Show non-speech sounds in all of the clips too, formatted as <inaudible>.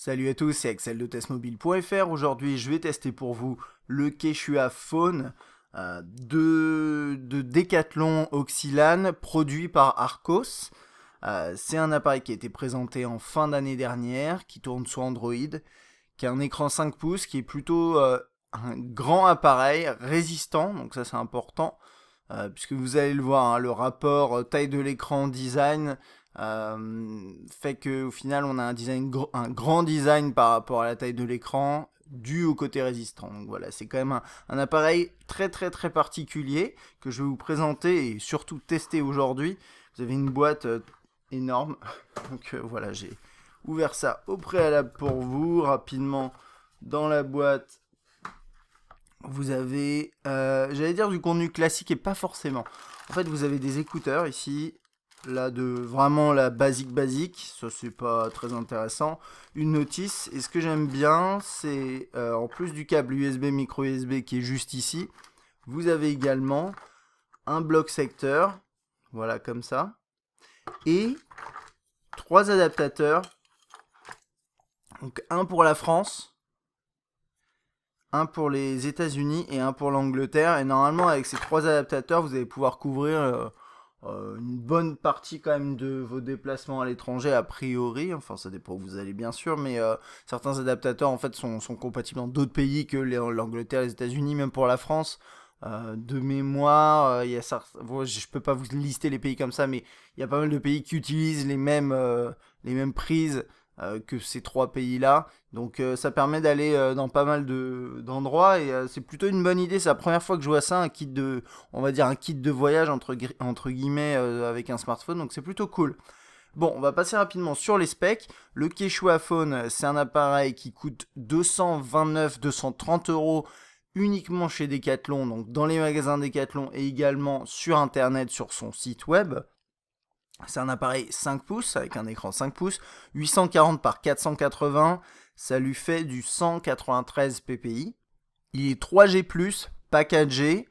Salut à tous, c'est Axel de testmobile.fr. Aujourd'hui, je vais tester pour vous le Quechua Phone euh, de, Decathlon Oxylan, produit par Arcos. Euh, c'est un appareil qui a été présenté en fin d'année dernière, qui tourne sur Android, qui a un écran 5 pouces, qui est plutôt euh, un grand appareil résistant, donc ça c'est important, puisque vous allez le voir, hein, le rapport taille de l'écran design euh, fait fait qu'au final, on a un, design, un grand design par rapport à la taille de l'écran dû au côté résistant. Donc voilà, c'est quand même un, appareil très très très particulier que je vais vous présenter et surtout tester aujourd'hui. Vous avez une boîte euh, énorme. <laughs> Donc euh, voilà, j'ai ouvert ça au préalable pour vous. Rapidement, dans la boîte, vous avez, j'allais dire du contenu classique et pas forcément. En fait, vous avez des écouteurs ici, Là, de vraiment la basique basique, ça c'est pas très intéressant. Une notice, et ce que j'aime bien, c'est euh, en plus du câble USB, micro USB qui est juste ici, vous avez également un bloc secteur, voilà comme ça, et trois adaptateurs, donc un pour la France, un pour les États-Unis et un pour l'Angleterre. Et normalement, avec ces trois adaptateurs, vous allez pouvoir couvrir euh, euh, une bonne partie quand même de vos déplacements à l'étranger a priori, enfin ça dépend où vous allez bien sûr, mais euh, certains adaptateurs en fait sont, compatibles dans d'autres pays que l'Angleterre, les États-Unis, même pour la France. Euh, de mémoire, il y a certains, je peux pas vous lister les pays comme ça, mais il y a pas mal de pays qui utilisent les mêmes les mêmes prises euh, que ces trois pays-là. Donc euh, ça permet d'aller euh, dans pas mal d'endroits et c'est plutôt une bonne idée. C'est la première fois que je vois ça, un kit de, on va dire un kit de voyage entre, guillemets avec un smartphone. Donc c'est plutôt cool. Bon, on va passer rapidement sur les specs. Le Quechua Phone, c'est un appareil qui coûte 229-230 euros uniquement chez Decathlon, donc dans les magasins Decathlon et également sur internet sur son site web. C'est un appareil 5 pouces avec un écran 5 pouces, 840 par 480, ça lui fait du 193 ppi. Il est 3G+, pas 4G,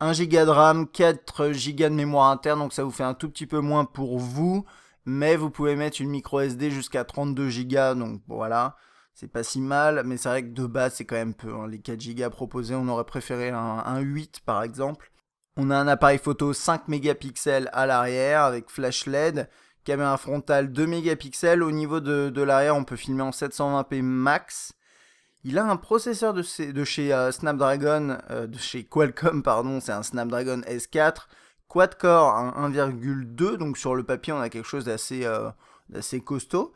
1 Go de RAM, 4 Go de mémoire interne, donc ça vous fait un tout petit peu moins pour vous, mais vous pouvez mettre une micro SD jusqu'à 32 Go, donc voilà, c'est pas si mal, mais c'est vrai que de base c'est quand même peu. Hein. Les 4 Go proposés, on aurait préféré un 8 par exemple. On a un appareil photo 5 mégapixels à l'arrière avec flash LED, caméra frontale 2 mégapixels. Au niveau de, l'arrière, on peut filmer en 720p max. Il a un processeur de, chez, de chez euh, Snapdragon, euh, de chez Qualcomm, pardon, c'est un Snapdragon S4, quad-core 1,2, donc sur le papier on a quelque chose d'assez euh, costaud.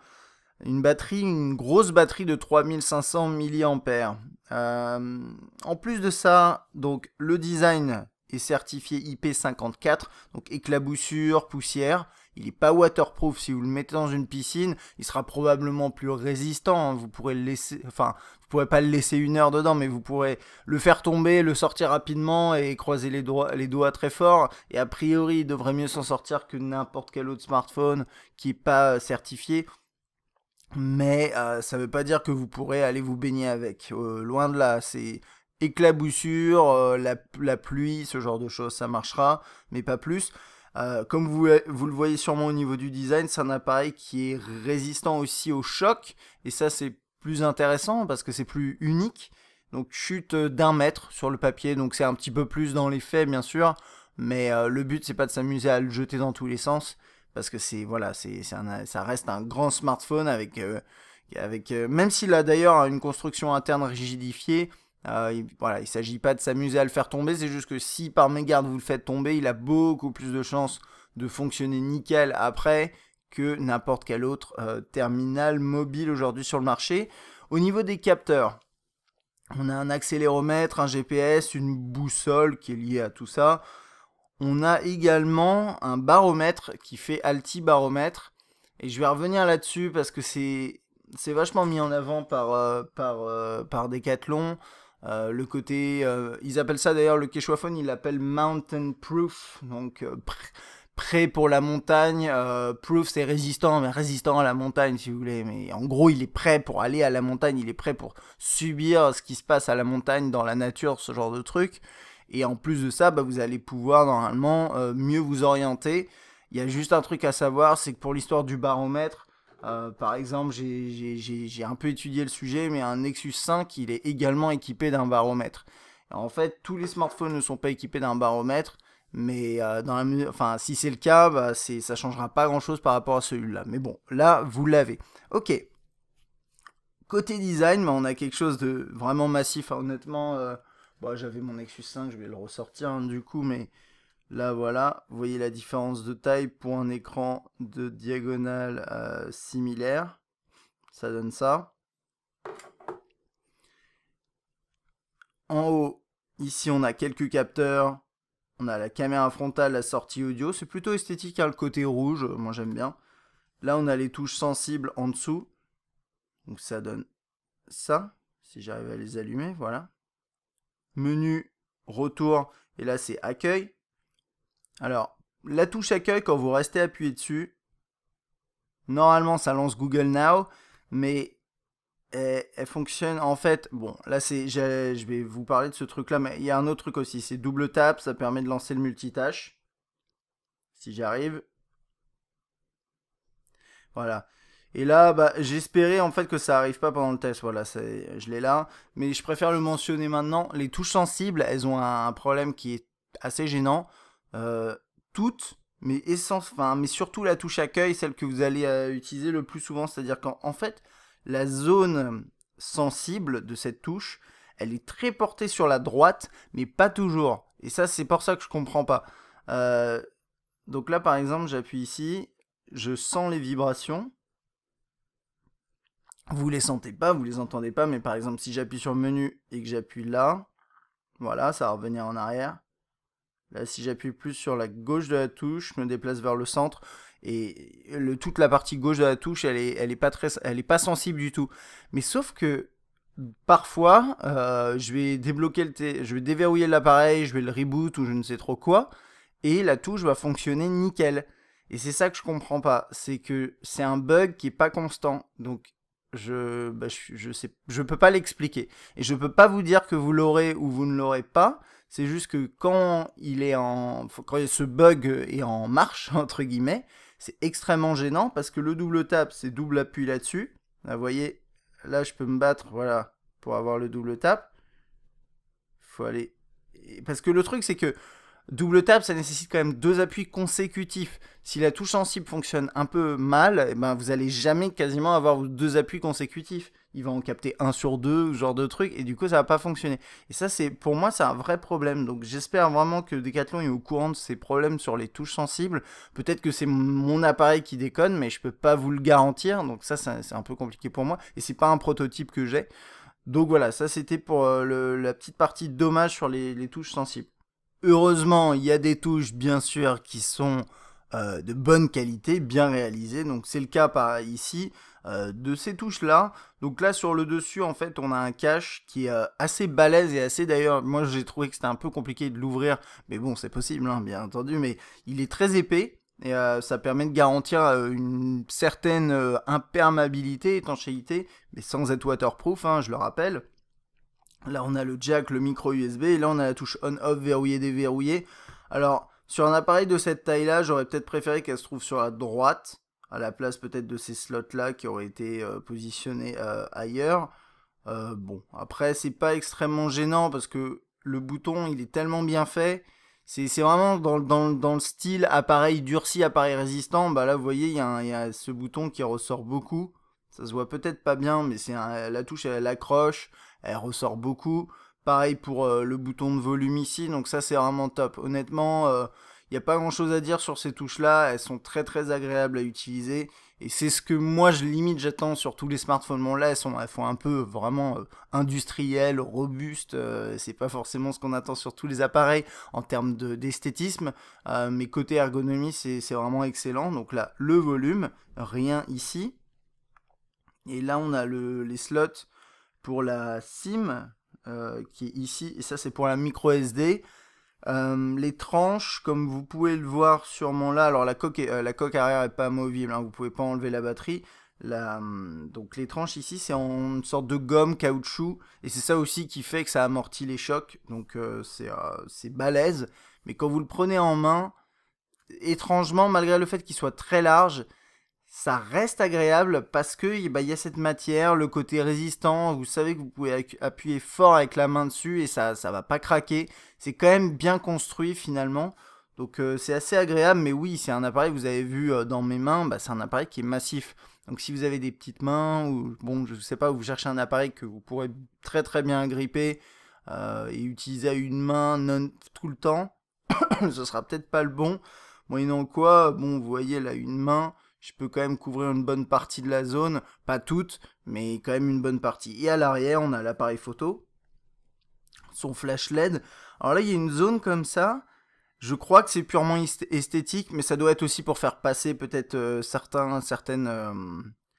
Une batterie, une grosse batterie de 3500 mAh. en plus de ça, donc le design est certifié IP54, donc éclaboussure, poussière. Il n'est pas waterproof. Si vous le mettez dans une piscine, il sera probablement plus résistant. Hein. Vous pourrez le laisser, enfin, vous pourrez pas le laisser une heure dedans, mais vous pourrez le faire tomber, le sortir rapidement et croiser les, doigts, les doigts très fort. Et a priori, il devrait mieux s'en sortir que n'importe quel autre smartphone qui n'est pas certifié. Mais euh, ça veut pas dire que vous pourrez aller vous baigner avec. Euh, loin de là, c'est éclaboussure, euh, la, pluie, ce genre de choses, ça marchera, mais pas plus. Euh, comme vous, vous, le voyez sûrement au niveau du design, c'est un appareil qui est résistant aussi au choc, et ça c'est plus intéressant parce que c'est plus unique. Donc chute d'un mètre sur le papier, donc c'est un petit peu plus dans les faits bien sûr, mais euh, le but c'est pas de s'amuser à le jeter dans tous les sens, parce que c'est voilà, c'est ça reste un grand smartphone avec avec même s'il a d'ailleurs une construction interne rigidifiée, euh, il, ne s'agit pas de s'amuser à le faire tomber, c'est juste que si par mégarde vous le faites tomber, il a beaucoup plus de chances de fonctionner nickel après que n'importe quel autre euh, terminal mobile aujourd'hui sur le marché. Au niveau des capteurs, on a un accéléromètre, un GPS, une boussole qui est liée à tout ça. On a également un baromètre qui fait altibaromètre. Et je vais revenir là-dessus parce que c'est vachement mis en avant par, euh, par Decathlon. Euh, le côté, euh, ils appellent ça d'ailleurs le quechuaphone, il ils mountain proof, donc euh, prêt pour la montagne. proof, c'est résistant, mais résistant à la montagne si vous voulez. Mais en gros, il est prêt pour aller à la montagne, il est prêt pour subir ce qui se passe à la montagne, dans la nature, ce genre de truc. Et en plus de ça, bah, vous allez pouvoir normalement mieux vous orienter. Il y a juste un truc à savoir, c'est que pour l'histoire du baromètre, euh, par exemple, j'ai un peu étudié le sujet, mais un Nexus 5, il est également équipé d'un baromètre. En fait, tous les smartphones ne sont pas équipés d'un baromètre, mais euh, dans si c'est le cas, ça bah, ça changera pas grand-chose par rapport à celui-là. Mais bon, là, vous l'avez. Ok. Côté design, bah, on a quelque chose de vraiment massif. Hein. honnêtement, euh, bah, j'avais mon Nexus 5, je vais le ressortir hein, du coup, mais Là, voilà, vous voyez la différence de taille pour un écran de diagonale euh, similaire. Ça donne ça. En haut, ici, on a quelques capteurs. On a la caméra frontale, la sortie audio. C'est plutôt esthétique, hein, le côté rouge. Euh, moi, j'aime bien. Là, on a les touches sensibles en dessous. Donc, ça donne ça. Si j'arrive à les allumer, voilà. Menu, retour. Et là, c'est accueil. Alors, la touche accueil, quand vous restez appuyé dessus, normalement ça lance Google Now, mais elle, fonctionne en fait. Bon, là c'est, je vais vous parler de ce truc là, mais il y a un autre truc aussi, c'est double tap, ça permet de lancer le multitâche. Si j'arrive. Voilà. Et là, bah, j'espérais en fait que ça n'arrive pas pendant le test. Voilà, je l'ai là. Mais je préfère le mentionner maintenant. Les touches sensibles, elles ont un problème qui est assez gênant. Euh, toutes, mais essence, mais surtout la touche accueil, celle que vous allez euh, utiliser le plus souvent, c'est-à-dire qu'en fait, la zone sensible de cette touche, elle est très portée sur la droite, mais pas toujours. Et ça, c'est pour ça que je comprends pas. Euh, donc là, par exemple, j'appuie ici, je sens les vibrations. Vous les sentez pas, vous les entendez pas, mais par exemple, si j'appuie sur menu et que j'appuie là, voilà, ça va revenir en arrière. Là, si j'appuie plus sur la gauche de la touche, je me déplace vers le centre. Et le, toute la partie gauche de la touche, elle n'est pas, très, elle est pas sensible du tout. Mais sauf que parfois, euh, je vais débloquer le je vais déverrouiller l'appareil, je vais le reboot ou je ne sais trop quoi, et la touche va fonctionner nickel. Et c'est ça que je comprends pas, c'est que c'est un bug qui est pas constant. Donc je ne bah, je, je, peux pas l'expliquer et je peux pas vous dire que vous l'aurez ou vous ne l'aurez pas c'est juste que quand il est en, quand ce bug est en marche <laughs> entre guillemets, c'est extrêmement gênant parce que le double tap, c'est double appui là-dessus. Là, ah, vous voyez, là je peux me battre, voilà, pour avoir le double tap. Faut aller. Parce que le truc c'est que Double tap, ça nécessite quand même deux appuis consécutifs. Si la touche sensible fonctionne un peu mal, eh ben, vous allez jamais quasiment avoir deux appuis consécutifs. Il va en capter un sur deux, ce genre de truc, et du coup, ça va pas fonctionner. Et ça, c'est pour moi, c'est un vrai problème. Donc, j'espère vraiment que Decathlon est au courant de ces problèmes sur les touches sensibles. Peut-être que c'est mon appareil qui déconne, mais je peux pas vous le garantir. Donc, ça, c'est un peu compliqué pour moi. Et c'est pas un prototype que j'ai. Donc voilà, ça c'était pour euh, la petite partie dommage sur les touches sensibles. Heureusement, il y a des touches, bien sûr, qui sont euh, de bonne qualité, bien réalisées. Donc, c'est le cas par ici euh, de ces touches-là. Donc là, sur le dessus, en fait, on a un cache qui est euh, assez balèze et assez... D'ailleurs, moi, j'ai trouvé que c'était un peu compliqué de l'ouvrir. Mais bon, c'est possible, hein, bien entendu. Mais il est très épais. Et ça permet de garantir une certaine imperméabilité, étanchéité, mais sans être waterproof, hein, je le rappelle. Là, on a le jack, le micro USB, et là, on a la touche on-off verrouillé déverrouillé. Alors, sur un appareil de cette taille-là, j'aurais peut-être préféré qu'elle se trouve sur la droite, à la place peut-être de ces slots-là qui auraient été euh, positionnés euh, ailleurs. Euh, bon, après, c'est pas extrêmement gênant parce que le bouton, il est tellement bien fait. C'est vraiment dans, le style appareil durci, appareil résistant. Bah là, vous voyez, il y, a ce bouton qui ressort beaucoup. Ça se voit peut-être pas bien, mais c'est la touche, elle accroche elle ressort beaucoup. Pareil pour euh, le bouton de volume ici, donc ça c'est vraiment top. Honnêtement, il euh, n'y a pas grand chose à dire sur ces touches-là, elles sont très très agréables à utiliser. Et c'est ce que moi je limite, j'attends sur tous les smartphones. elles, sont, font un peu vraiment euh, industriel, industrielles, robustes. c'est pas forcément ce qu'on attend sur tous les appareils en termes d'esthétisme. mais côté ergonomie, c'est vraiment excellent. Donc là, le volume, rien ici. Et là, on a les slots pour la SIM, euh, qui est ici, et ça c'est pour la micro SD. Euh, les tranches, comme vous pouvez le voir sûrement là, alors la coque, est, euh, la coque arrière est pas amovible, hein, vous pouvez pas enlever la batterie. La, hum, donc les tranches ici, c'est en sorte de gomme caoutchouc, et c'est ça aussi qui fait que ça amortit les chocs, donc c'est balèze. Mais quand vous le prenez en main, étrangement, malgré le fait qu'il soit très large, ça reste agréable parce que eh ben, il y a cette matière, le côté résistant, vous savez que vous pouvez appuyer fort avec la main dessus et ça ça va pas craquer. C'est quand même bien construit finalement. Donc euh, c'est assez agréable, mais oui, c'est un appareil, vous avez vu euh, dans mes mains, bah, c'est un appareil qui est massif. Donc si vous avez des petites mains, ou bon, je sais pas, vous cherchez un appareil que vous pourrez très très bien gripper euh, et utiliser à une main tout le temps, <coughs> ce sera peut-être pas le bon. Moyennant quoi, bon, vous voyez là une main, je peux quand même couvrir une bonne partie de la zone, pas toute, mais quand même une bonne partie. Et à l'arrière, on a l'appareil photo, son flash LED. Alors là, il y a une zone comme ça. Je crois que c'est purement esthétique, mais ça doit être aussi pour faire passer peut-être euh, certains, certaines, euh,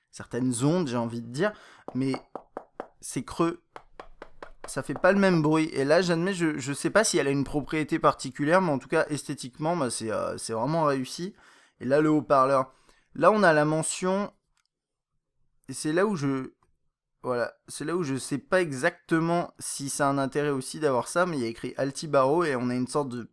certaines ondes, j'ai envie de dire. Mais c'est creux. Ça fait pas le même bruit. Et là, j'admets, je, je sais pas si elle a une propriété particulière, mais en tout cas, esthétiquement, bah, c'est euh, vraiment réussi. Et là, le haut-parleur. Là, on a la mention. Et c'est là où je. Voilà, c'est là où je sais pas exactement si c'est un intérêt aussi d'avoir ça, mais il y a écrit Altibaro et on a une sorte de,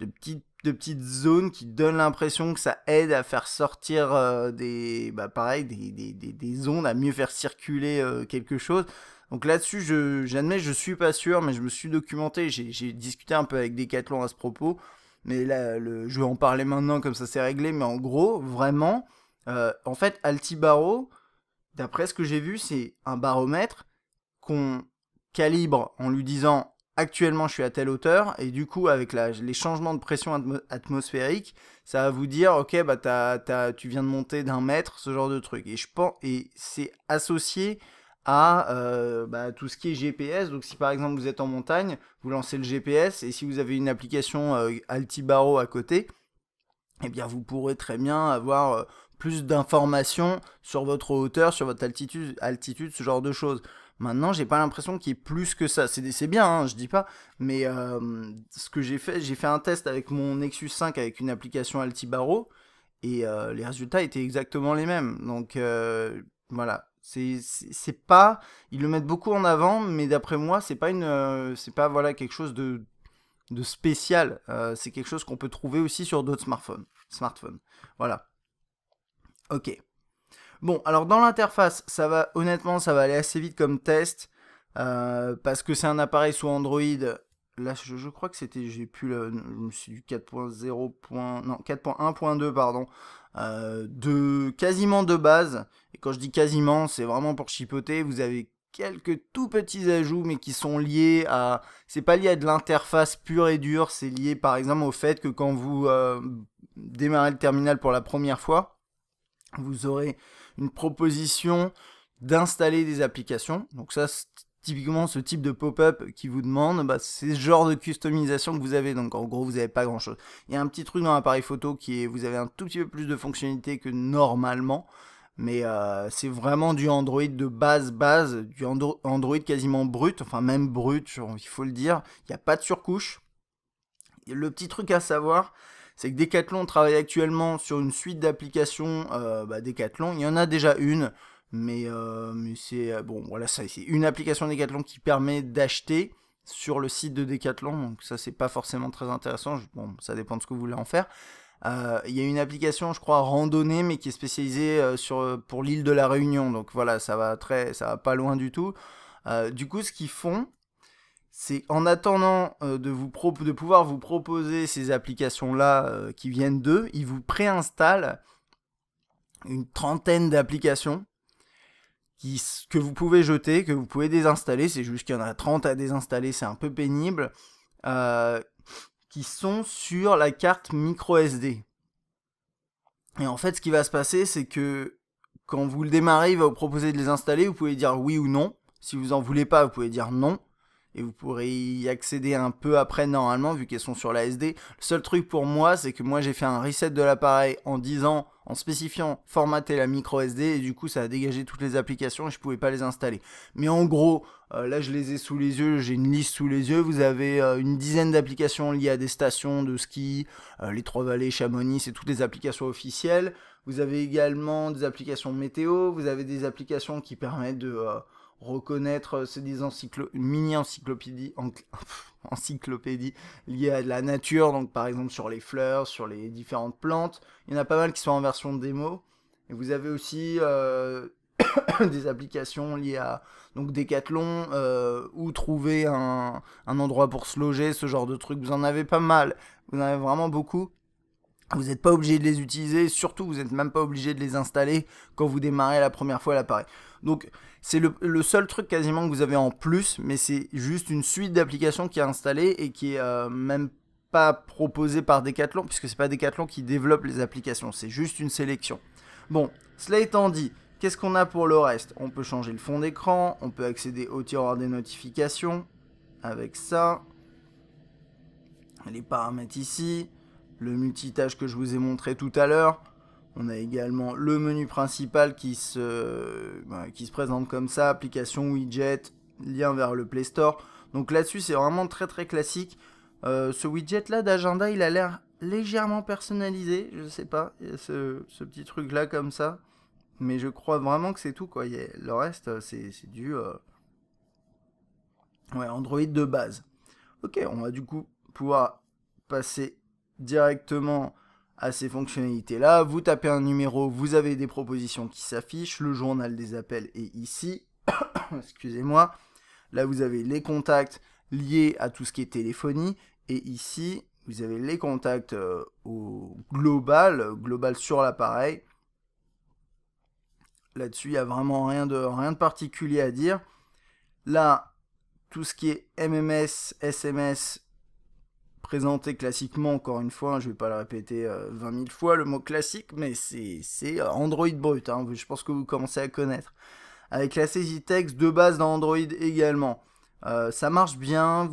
de, petite, de zone qui donne l'impression que ça aide à faire sortir euh, des. Bah, pareil, des, des, des, ondes, à mieux faire circuler euh, quelque chose. Donc là-dessus, j'admets, je suis pas sûr, mais je me suis documenté, j'ai, j'ai discuté un peu avec Decathlon à ce propos mais là, le, je vais en parler maintenant comme ça c'est réglé, mais en gros, vraiment, euh, en fait, Altibaro, d'après ce que j'ai vu, c'est un baromètre qu'on calibre en lui disant actuellement je suis à telle hauteur, et du coup, avec les changements de pression atmosphérique, ça va vous dire, ok, bah, tu viens de monter d'un mètre, ce genre de truc. Et, je pense, et c'est associé à euh, bah, tout ce qui est GPS. Donc si par exemple vous êtes en montagne, vous lancez le GPS et si vous avez une application euh, Altibaro à côté, eh bien vous pourrez très bien avoir euh, plus d'informations sur votre hauteur, sur votre altitude, altitude, ce genre de choses. Maintenant, j'ai pas l'impression qu'il y ait plus que ça. C'est bien, hein, je dis pas, mais ce que j'ai fait, j'ai fait un test avec mon Nexus 5 avec une application Altibaro et les résultats étaient exactement les mêmes. Donc voilà, c'est pas, ils le mettent beaucoup en avant, mais d'après moi, c'est pas une, euh, c'est pas voilà quelque chose de, spécial. Euh, c'est quelque chose qu'on peut trouver aussi sur d'autres smartphones. Smartphones, voilà. Ok. Bon, alors dans l'interface, ça va, honnêtement, ça va aller assez vite comme test euh, parce que c'est un appareil sous Android. Là, je, crois que c'était, j'ai plus, le, je me suis du 4.0. non 4.1.2 pardon. Euh, de quasiment de base. Et quand je dis quasiment, c'est vraiment pour chipoter. Vous avez quelques tout petits ajouts, mais qui sont liés à. C'est pas lié à de l'interface pure et dure. C'est lié, par exemple, au fait que quand vous euh, démarrez le terminal pour la première fois, vous aurez une proposition d'installer des applications. Donc ça, typiquement ce type de pop-up qui vous demande, bah, c'est ce genre de customisation que vous avez. Donc en gros, vous n'avez pas grand-chose. Il y a un petit truc dans l'appareil photo qui est, vous avez un tout petit peu plus de fonctionnalités que normalement. Mais euh, c'est vraiment du Android de base, base, du Android quasiment brut, enfin même brut, il faut le dire. Il n'y a pas de surcouche. le petit truc à savoir, c'est que Decathlon travaille actuellement sur une suite d'applications euh, bah, Decathlon. Il y en a déjà une. Euh, mais, c'est euh, bon, voilà, c'est une application Decathlon qui permet d'acheter sur le site de Decathlon. Donc ça, c'est pas forcément très intéressant. Bon, ça dépend de ce que vous voulez en faire. Euh, il y a une application, je crois, randonnée, mais qui est spécialisée sur, pour l'île de la Réunion. Donc voilà, ça va très, ça va pas loin du tout. du coup, ce qu'ils font, c'est en attendant de, vous de pouvoir vous proposer ces applications-là qui viennent d'eux, ils vous préinstallent une trentaine d'applications que vous pouvez jeter, que vous pouvez désinstaller. C'est juste qu'il y en a 30 à désinstaller, c'est un peu pénible. Euh, qui sont sur la carte micro SD. Et en fait, ce qui va se passer, c'est que quand vous le démarrez, il va vous proposer de les installer. Vous pouvez dire oui ou non. Si vous en voulez pas, vous pouvez dire non et vous pourrez y accéder un peu après normalement vu qu'elles sont sur la SD. Le seul truc pour moi c'est que moi j'ai fait un reset de l'appareil en disant en spécifiant formater la micro SD et du coup ça a dégagé toutes les applications et je pouvais pas les installer. Mais en gros, euh, là je les ai sous les yeux, j'ai une liste sous les yeux, vous avez euh, une dizaine d'applications liées à des stations de ski, euh, les Trois Vallées, Chamonix, c'est toutes les applications officielles. Vous avez également des applications météo, vous avez des applications qui permettent de reconnaître, euh, c'est des mini-encyclopédies en, <laughs> encyclopédie liées à la nature, donc par exemple sur les fleurs, sur les différentes plantes. Il y en a pas mal qui sont en version démo. Et vous avez aussi euh, <coughs> des applications liées à donc Decathlon euh, trouver un, un endroit pour se loger, ce genre de trucs. Vous en avez pas mal, vous en avez vraiment beaucoup. Vous n'êtes pas obligé de les utiliser, surtout vous n'êtes même pas obligé de les installer quand vous démarrez la première fois l'appareil. Donc c'est le, seul truc quasiment que vous avez en plus, mais c'est juste une suite d'applications qui est installée et qui est euh, même pas proposée par Decathlon, puisque c'est pas Decathlon qui développe les applications, c'est juste une sélection. Bon, cela étant dit, qu'est-ce qu'on a pour le reste On peut changer le fond d'écran, on peut accéder au tiroir des notifications avec ça, les paramètres ici, le multitâche que je vous ai montré tout à l'heure. On a également le menu principal qui se, bah, qui se présente comme ça, application widget, lien vers le Play Store. Donc là-dessus, c'est vraiment très très classique. Euh, ce widget-là d'agenda, il a l'air légèrement personnalisé, je sais pas, il y a ce, petit truc-là comme ça. Mais je crois vraiment que c'est tout, quoi. le reste, c'est du... Euh, ouais, Android de base. Ok, on va du coup pouvoir passer directement à ces fonctionnalités-là. Vous tapez un numéro, vous avez des propositions qui s'affichent, le journal des appels est ici. <coughs> Excusez-moi. Là, vous avez les contacts liés à tout ce qui est téléphonie. Et ici, vous avez les contacts euh, au global, euh, global sur l'appareil. Là-dessus, il n'y a vraiment rien de, rien de particulier à dire. Là, tout ce qui est MMS, SMS, présenté classiquement, encore une fois, hein, je vais pas le répéter 20 euh, 000 fois le mot classique, mais c'est euh, Android brut, hein. je pense que vous commencez à connaître. Avec la saisie texte de base dans Android également. Euh, ça marche bien.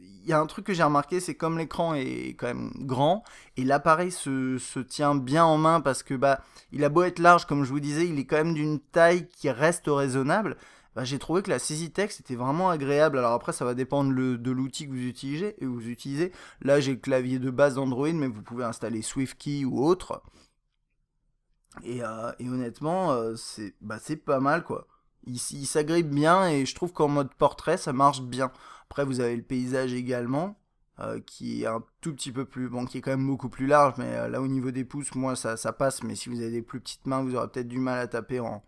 Il y a un truc que j'ai remarqué, c'est comme l'écran est quand même grand et l'appareil se, se, tient bien en main parce que bah il a beau être large, comme je vous disais, il est quand même d'une taille qui reste raisonnable. Bah, j'ai trouvé que la saisie texte était vraiment agréable. Alors après, ça va dépendre de l'outil que vous utilisez, et euh, vous utilisez. Là, j'ai le clavier de base d'Android, mais vous pouvez installer SwiftKey ou autre. Et, euh, honnêtement, euh, c'est bah, pas mal, quoi. Il, s'agrippe bien, et je trouve qu'en mode portrait, ça marche bien. Après, vous avez le paysage également. qui est un tout petit peu plus, bon, qui est quand même beaucoup plus large, mais là au niveau des pouces, moi ça, ça passe, mais si vous avez des plus petites mains, vous aurez peut-être du mal à taper en,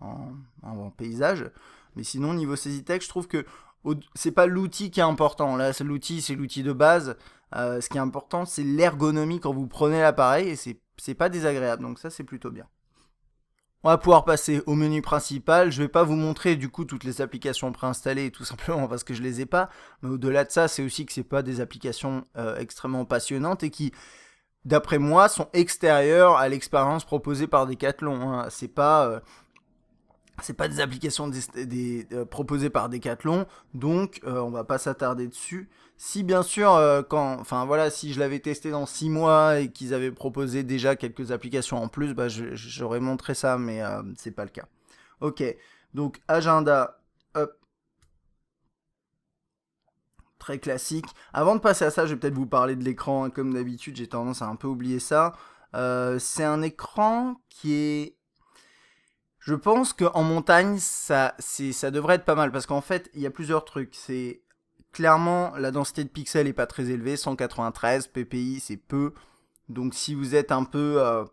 en, paysage. Mais sinon, niveau saisitech, je trouve que c'est pas l'outil qui est important. Là, c'est l'outil, c'est l'outil de base. Euh, ce qui est important, c'est l'ergonomie quand vous prenez l'appareil et c'est pas désagréable. Donc ça, c'est plutôt bien. On va pouvoir passer au menu principal. Je vais pas vous montrer du coup toutes les applications préinstallées tout simplement parce que je les ai pas. Mais au-delà de ça, c'est aussi que c'est pas des applications euh, extrêmement passionnantes et qui, d'après moi, sont extérieures à l'expérience proposée par Decathlon. Hein. C'est pas euh, c'est pas des applications euh, proposées par Decathlon, donc on euh, on va pas s'attarder dessus. Si bien sûr, euh, quand, enfin voilà, si je l'avais testé dans 6 mois et qu'ils avaient proposé déjà quelques applications en plus, bah, j'aurais montré ça, mais c'est pas le cas. Ok, donc agenda, hop. Très classique. Avant de passer à ça, je vais peut-être vous parler de l'écran. Hein, comme d'habitude, j'ai tendance à un peu oublier ça. c'est un écran qui est je pense qu'en montagne, ça, ça devrait être pas mal parce qu'en fait, il y a plusieurs trucs. C'est clairement la densité de pixels est pas très élevée, 193 ppi, c'est peu. Donc si vous êtes un peu euh,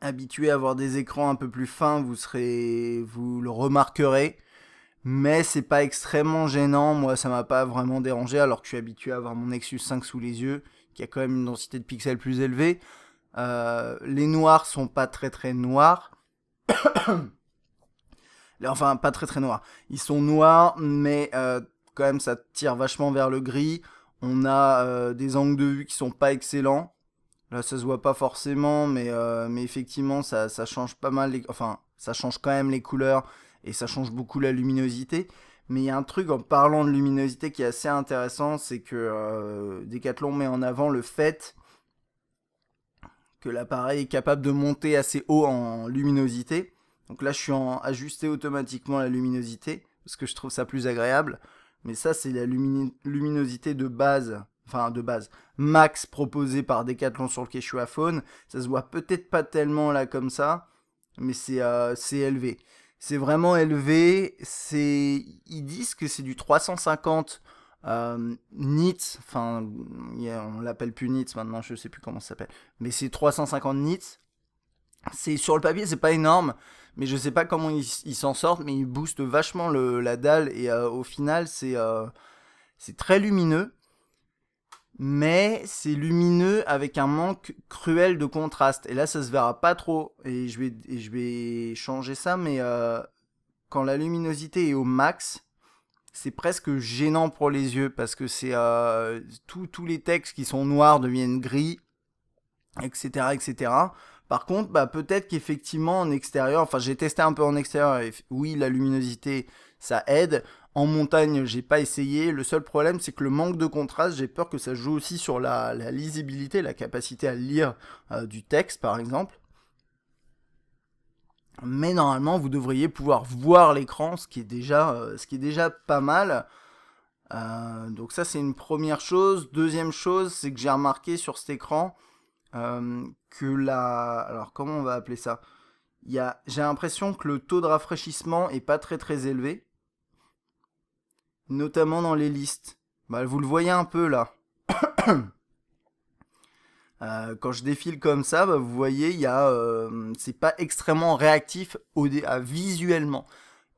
habitué à avoir des écrans un peu plus fins, vous serez, vous le remarquerez. Mais c'est pas extrêmement gênant. Moi, ça m'a pas vraiment dérangé alors que je suis habitué à avoir mon Nexus 5 sous les yeux, qui a quand même une densité de pixels plus élevée. Euh, les noirs sont pas très très noirs enfin, pas très très noir. Ils sont noirs, mais euh, quand même, ça tire vachement vers le gris. On a euh, des angles de vue qui sont pas excellents. Là, ça se voit pas forcément, mais, euh, mais effectivement, ça, ça, change pas mal. Les... Enfin, ça change quand même les couleurs et ça change beaucoup la luminosité. Mais il y a un truc en parlant de luminosité qui est assez intéressant, c'est que Decathlon met en avant le fait que l'appareil est capable de monter assez haut en luminosité. Donc là, je suis en ajusté automatiquement la luminosité, parce que je trouve ça plus agréable. Mais ça, c'est la luminosité de base, enfin de base, max proposée par Decathlon sur le à Faune. Ça se voit peut-être pas tellement là comme ça, mais c'est euh, élevé. C'est vraiment élevé. Ils disent que c'est du 350 euh, nits, enfin, on l'appelle plus nits maintenant, je sais plus comment ça s'appelle, mais c'est 350 nits. C'est sur le papier, c'est pas énorme, mais je sais pas comment ils s'en sortent, mais ils boostent vachement la dalle et euh, au final euh, c'est très lumineux, mais c'est lumineux avec un manque cruel de contraste. Et là, ça se verra pas trop. Et je vais et je vais changer ça, mais quand la luminosité est au max, c'est presque gênant pour les yeux parce que c'est euh, tous les textes qui sont noirs deviennent gris, etc., etc. Par contre, bah, peut-être qu'effectivement en extérieur, enfin j'ai testé un peu en extérieur, et oui la luminosité ça aide. En montagne, j'ai pas essayé. Le seul problème, c'est que le manque de contraste, j'ai peur que ça joue aussi sur la, lisibilité, la capacité à lire euh, du texte, par exemple mais normalement vous devriez pouvoir voir l'écran, ce, qui est déjà, euh, ce qui est déjà pas mal. Euh, donc ça c'est une première chose. Deuxième chose, c'est que j'ai remarqué sur cet écran euh, que la... Alors comment on va appeler ça J'ai l'impression que le taux de rafraîchissement est pas très très élevé, notamment dans les listes. Bah, vous le voyez un peu là. Euh, quand je défile comme ça, bah, vous voyez, il y euh, c'est pas extrêmement réactif à, visuellement.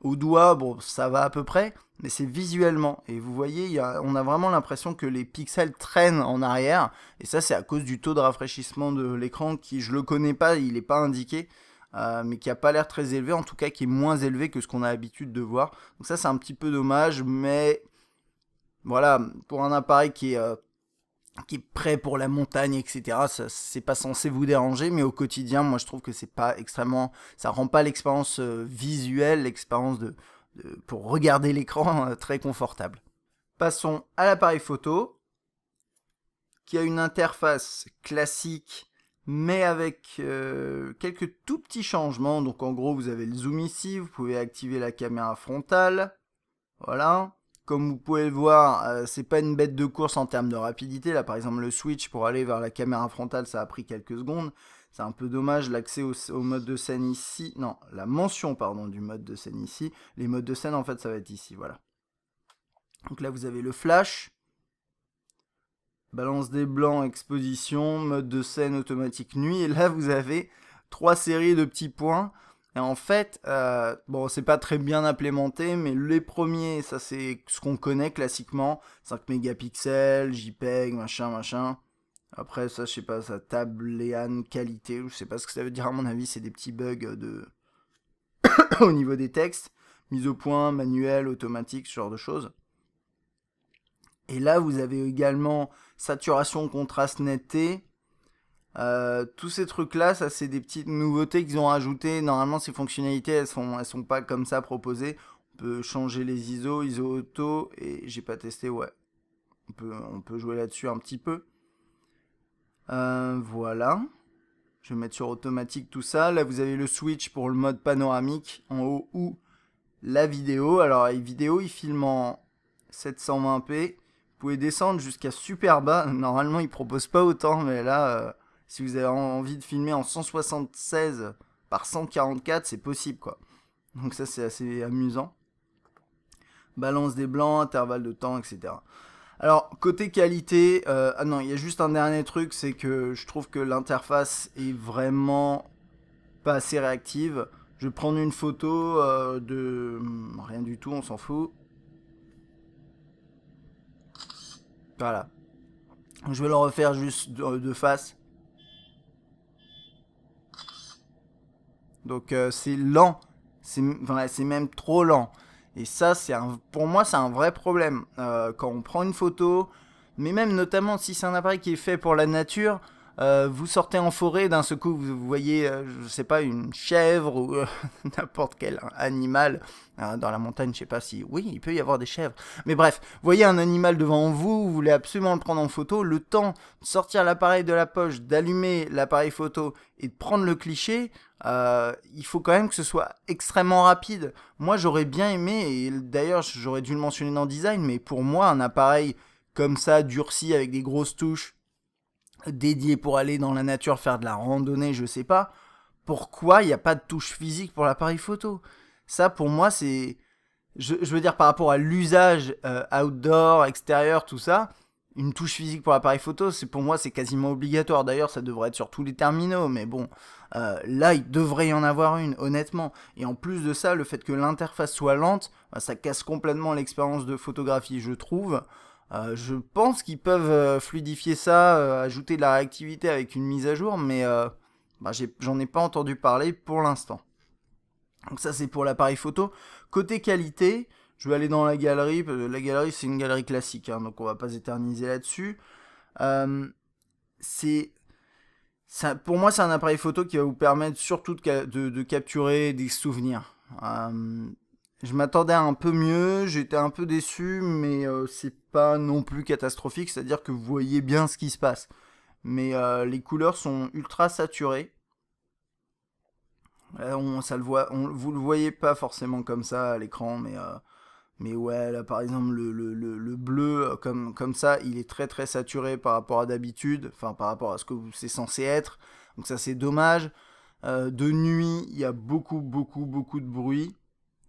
Au doigt, bon, ça va à peu près, mais c'est visuellement. Et vous voyez, on a vraiment l'impression que les pixels traînent en arrière. Et ça, c'est à cause du taux de rafraîchissement de l'écran qui, je le connais pas, il n'est pas indiqué. Euh, mais qui n'a pas l'air très élevé, en tout cas qui est moins élevé que ce qu'on a l'habitude de voir. Donc ça c'est un petit peu dommage, mais voilà, pour un appareil qui est qui est prêt pour la montagne, etc. Ça, c'est pas censé vous déranger, mais au quotidien, moi je trouve que c'est pas extrêmement, ça rend pas l'expérience euh, visuelle, l'expérience de, pour regarder l'écran <laughs> euh, très confortable. Passons à l'appareil photo, qui a une interface classique, mais avec euh, quelques tout petits changements. Donc en gros, vous avez le zoom ici, vous pouvez activer la caméra frontale, voilà. Comme vous pouvez le voir, ce euh, c'est pas une bête de course en termes de rapidité. Là, par exemple, le switch pour aller vers la caméra frontale, ça a pris quelques secondes. C'est un peu dommage l'accès au, au, mode de scène ici. Non, la mention, pardon, du mode de scène ici. Les modes de scène, en fait, ça va être ici, voilà. Donc là, vous avez le flash. Balance des blancs, exposition, mode de scène automatique nuit. Et là, vous avez trois séries de petits points et en fait, euh, bon, c'est pas très bien implémenté, mais les premiers, ça c'est ce qu'on connaît classiquement 5 mégapixels, JPEG, machin, machin. Après, ça, je sais pas, ça Léane qualité, je sais pas ce que ça veut dire, à mon avis, c'est des petits bugs de... <coughs> au niveau des textes, mise au point, manuel, automatique, ce genre de choses. Et là, vous avez également saturation, contraste, netteté, euh, tous ces trucs là, ça c'est des petites nouveautés qu'ils ont rajoutées. Normalement ces fonctionnalités elles sont, elles sont pas comme ça proposées. On peut changer les ISO, ISO auto et j'ai pas testé ouais. On peut, on peut jouer là-dessus un petit peu. Euh, voilà. Je vais mettre sur automatique tout ça. Là vous avez le switch pour le mode panoramique en haut ou la vidéo. Alors les vidéos il filme en 720p. Vous pouvez descendre jusqu'à super bas. <laughs> Normalement ils proposent pas autant mais là... Euh, si vous avez envie de filmer en 176 par 144, c'est possible quoi. Donc ça c'est assez amusant. Balance des blancs, intervalle de temps, etc. Alors côté qualité, euh, ah non, il y a juste un dernier truc, c'est que je trouve que l'interface est vraiment pas assez réactive. Je vais prendre une photo euh, de hmm, rien du tout, on s'en fout. Voilà. Je vais le refaire juste de face. Donc euh, c'est lent. C'est enfin, même trop lent. Et ça, c'est pour moi, c'est un vrai problème. Euh, quand on prend une photo, mais même notamment si c'est un appareil qui est fait pour la nature, euh, vous sortez en forêt, d'un seul coup, vous voyez, je sais pas, une chèvre ou <laughs> n'importe quel animal. Hein, dans la montagne, je sais pas si. Oui, il peut y avoir des chèvres. Mais bref, vous voyez un animal devant vous, vous voulez absolument le prendre en photo. Le temps de sortir l'appareil de la poche, d'allumer l'appareil photo et de prendre le cliché, euh, il faut quand même que ce soit extrêmement rapide. Moi, j'aurais bien aimé, et d'ailleurs, j'aurais dû le mentionner dans design, mais pour moi, un appareil comme ça, durci avec des grosses touches, dédié pour aller dans la nature faire de la randonnée, je sais pas, pourquoi il n'y a pas de touche physique pour l'appareil photo Ça, pour moi, c'est. Je, veux dire, par rapport à l'usage euh, outdoor, extérieur, tout ça, une touche physique pour l'appareil photo, c'est pour moi c'est quasiment obligatoire. D'ailleurs, ça devrait être sur tous les terminaux, mais bon, euh, là il devrait y en avoir une, honnêtement. Et en plus de ça, le fait que l'interface soit lente, bah, ça casse complètement l'expérience de photographie, je trouve. Euh, je pense qu'ils peuvent euh, fluidifier ça, ajouter de la réactivité avec une mise à jour, mais bah, j'en ai pas entendu parler pour l'instant. Donc ça c'est pour l'appareil photo. Côté qualité, je vais aller dans la galerie. La galerie, c'est une galerie classique, hein, donc on va pas éterniser là-dessus. Euh, c'est pour moi, c'est un appareil photo qui va vous permettre surtout de, capturer des souvenirs. Euh, je m'attendais à un peu mieux, j'étais un peu déçu, mais euh, c'est pas non plus catastrophique, c'est-à-dire que vous voyez bien ce qui se passe. Mais les couleurs sont ultra saturées. Vous on, ça le voyez pas forcément comme ça à l'écran, mais mais ouais, là, par exemple, le, bleu, euh, comme, comme ça, il est très très saturé par rapport à d'habitude, enfin par rapport à ce que c'est censé être. Donc ça, c'est dommage. Euh, de nuit, il y a beaucoup beaucoup beaucoup de bruit.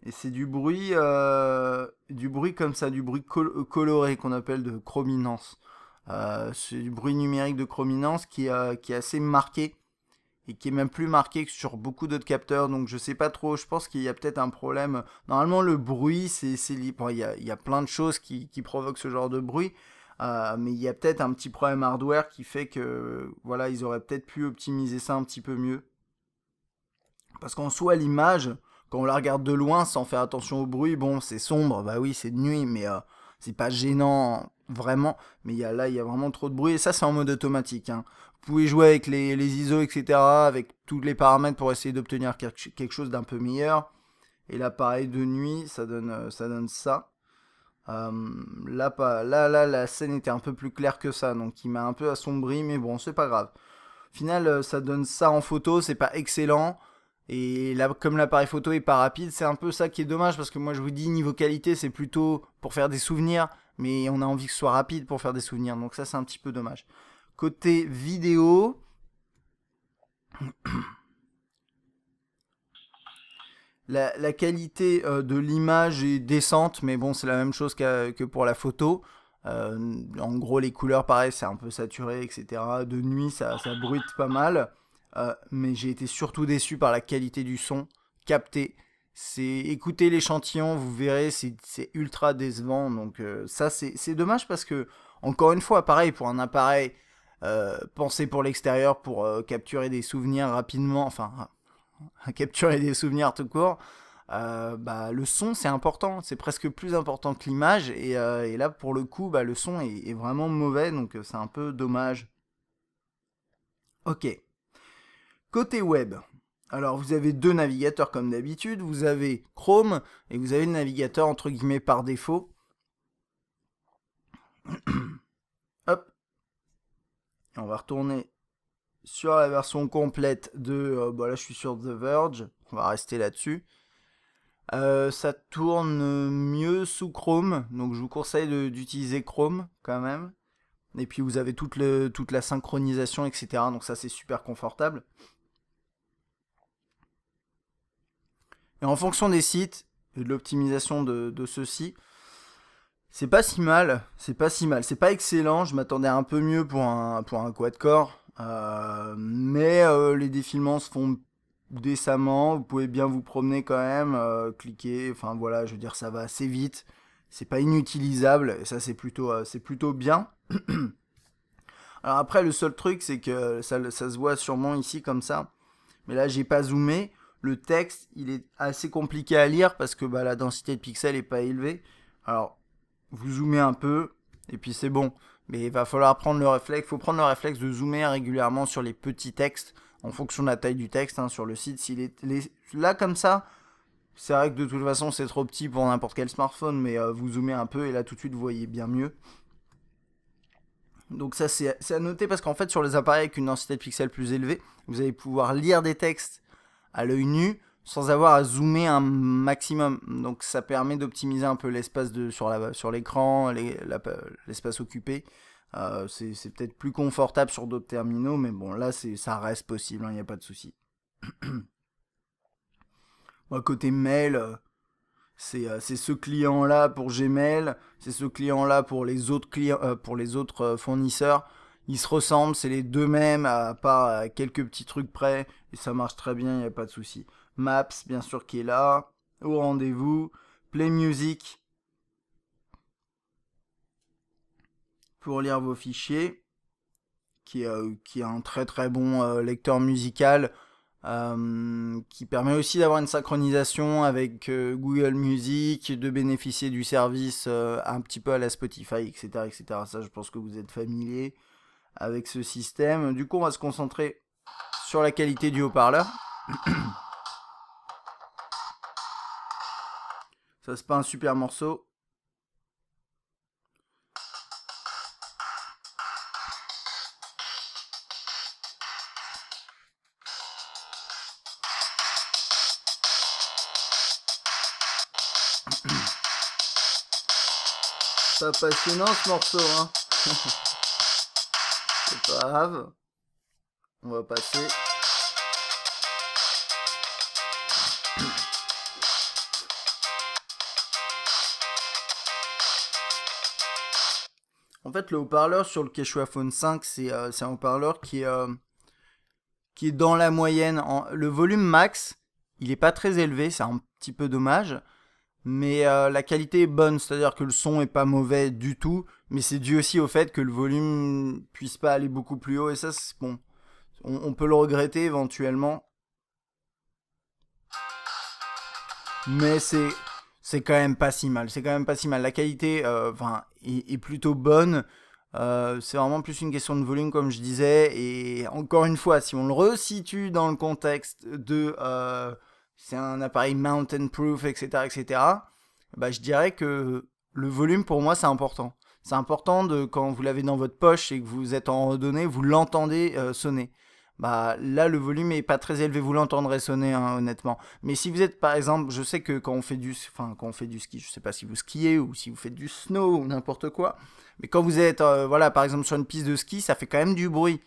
Et c'est du bruit, euh, du bruit comme ça, du bruit coloré qu'on appelle de chrominance. c'est du bruit numérique de chrominance qui, qui est assez marqué et qui est même plus marqué que sur beaucoup d'autres capteurs. Donc je sais pas trop, je pense qu'il y a peut-être un problème. Normalement le bruit, c'est libre. Il y, a, y a, plein de choses qui, provoquent ce genre de bruit. Euh, mais il y a peut-être un petit problème hardware qui fait que voilà, ils auraient peut-être pu optimiser ça un petit peu mieux. Parce qu'en soi, l'image, quand on la regarde de loin sans faire attention au bruit, bon, c'est sombre, bah oui, c'est de nuit, mais euh, c'est pas gênant vraiment. Mais y a, là, il y a vraiment trop de bruit. Et ça, c'est en mode automatique. Hein. Vous pouvez jouer avec les, ISO, etc., avec tous les paramètres pour essayer d'obtenir quelque chose d'un peu meilleur. Et l'appareil de nuit, ça donne euh, ça. Euh, là, là, la scène était un peu plus claire que ça, donc il m'a un peu assombri, mais bon, c'est pas grave. Au final, euh, ça donne ça en photo, c'est pas excellent. Et là, comme l'appareil photo est pas rapide, c'est un peu ça qui est dommage, parce que moi, je vous dis, niveau qualité, c'est plutôt pour faire des souvenirs, mais on a envie que ce soit rapide pour faire des souvenirs, donc ça, c'est un petit peu dommage. Côté vidéo, la, qualité euh, de l'image est décente, mais bon, c'est la même chose que pour la photo. Euh, en gros, les couleurs, pareil, c'est un peu saturé, etc. De nuit, ça, bruite pas mal. Euh, mais j'ai été surtout déçu par la qualité du son capté. C'est écoutez l'échantillon, vous verrez, c'est ultra décevant. Donc ça, c'est dommage parce que encore une fois, pareil pour un appareil euh, penser pour l'extérieur, pour euh, capturer des souvenirs rapidement, enfin, <laughs> capturer des souvenirs tout court, euh, bah, le son c'est important, c'est presque plus important que l'image, et, là pour le coup, bah, le son est, est vraiment mauvais, donc c'est un peu dommage. Ok. Côté web, alors vous avez deux navigateurs comme d'habitude, vous avez Chrome et vous avez le navigateur entre guillemets par défaut. <clears throat> on va retourner sur la version complète de... Euh, bah je suis sur The Verge. On va rester là-dessus. Euh, ça tourne mieux sous Chrome. Donc, je vous conseille d'utiliser Chrome quand même. Et puis, vous avez toute, la synchronisation, etc. Donc, ça, c'est super confortable. Et en fonction des sites, et de l'optimisation de, de ceux-ci, c'est pas si mal, c'est pas si mal, c'est pas excellent, je m'attendais un peu mieux pour un, pour un quad-core, euh, mais euh, les défilements se font décemment, vous pouvez bien vous promener quand même, euh, cliquer, enfin voilà, je veux dire ça va assez vite, c'est pas inutilisable, et ça c'est plutôt, c'est plutôt bien. <clears throat> Alors après le seul truc c'est que ça, se voit sûrement ici comme ça, mais là j'ai pas zoomé, le texte il est assez compliqué à lire parce que bah, la densité de pixels est pas élevée, alors vous zoomez un peu, et puis c'est bon. Mais il va falloir prendre le réflexe, faut prendre le réflexe de zoomer régulièrement sur les petits textes, en fonction de la taille du texte, hein, sur le site. S'il est là comme ça, c'est vrai que de toute façon c'est trop petit pour n'importe quel smartphone, mais euh, vous zoomez un peu et là tout de suite vous voyez bien mieux. Donc ça c'est à noter parce qu'en fait sur les appareils avec une densité de pixels plus élevée, vous allez pouvoir lire des textes à l'œil nu, sans avoir à zoomer un maximum. Donc ça permet d'optimiser un peu l'espace sur l'écran, l'espace occupé. Euh, c'est peut-être plus confortable sur d'autres terminaux, mais bon, là, ça reste possible, il hein, n'y a pas de souci. <clears throat> Moi, côté mail, euh, euh, c'est ce client-là pour Gmail, c'est ce client-là pour les autres, pour les autres fournisseurs. Ils se ressemblent, c'est les deux mêmes, à part quelques petits trucs près, et ça marche très bien, il n'y a pas de souci. Maps, bien sûr, qui est là. Au rendez-vous. Play Music pour lire vos fichiers, qui euh, est, qui un très très bon euh, lecteur musical, euh, qui permet aussi d'avoir une synchronisation avec Google Music, de bénéficier du service un petit peu à la Spotify, etc., etc. Ça, je pense que vous êtes familier avec ce système. Du coup, on va se concentrer sur la qualité du haut-parleur. <clears throat> Ça, c'est pas un super morceau. <clears throat> pas passionnant ce morceau, hein. <laughs> c'est pas grave. On va passer. fait, le haut-parleur sur le Quechua Phone 5, euh, c'est un haut-parleur qui, est, euh, dans la moyenne. Le volume max, il n'est pas très élevé, c'est un petit peu dommage. Mais euh, la qualité est bonne, c'est-à-dire que le son n'est pas mauvais du tout. Mais c'est dû aussi au fait que le volume puisse pas aller beaucoup plus haut. Et ça, c'est bon. on peut le regretter éventuellement. Mais c'est c'est quand même pas si mal. C'est quand même pas si mal. La qualité euh, enfin, est, plutôt bonne. Euh, c'est vraiment plus une question de volume, comme je disais. Et encore une fois, si on le resitue dans le contexte de euh, c'est un appareil mountain proof, etc., etc., bah, je dirais que le volume pour moi c'est important. C'est important de quand vous l'avez dans votre poche et que vous êtes en redonnée, vous l'entendez sonner. Bah, là le volume est pas très élevé, vous l'entendrez sonner hein, honnêtement. Mais si vous êtes par exemple, je sais que quand on fait du, enfin quand on fait du ski, je sais pas si vous skiez ou si vous faites du snow ou n'importe quoi, mais quand vous êtes, euh, voilà par exemple sur une piste de ski, ça fait quand même du bruit.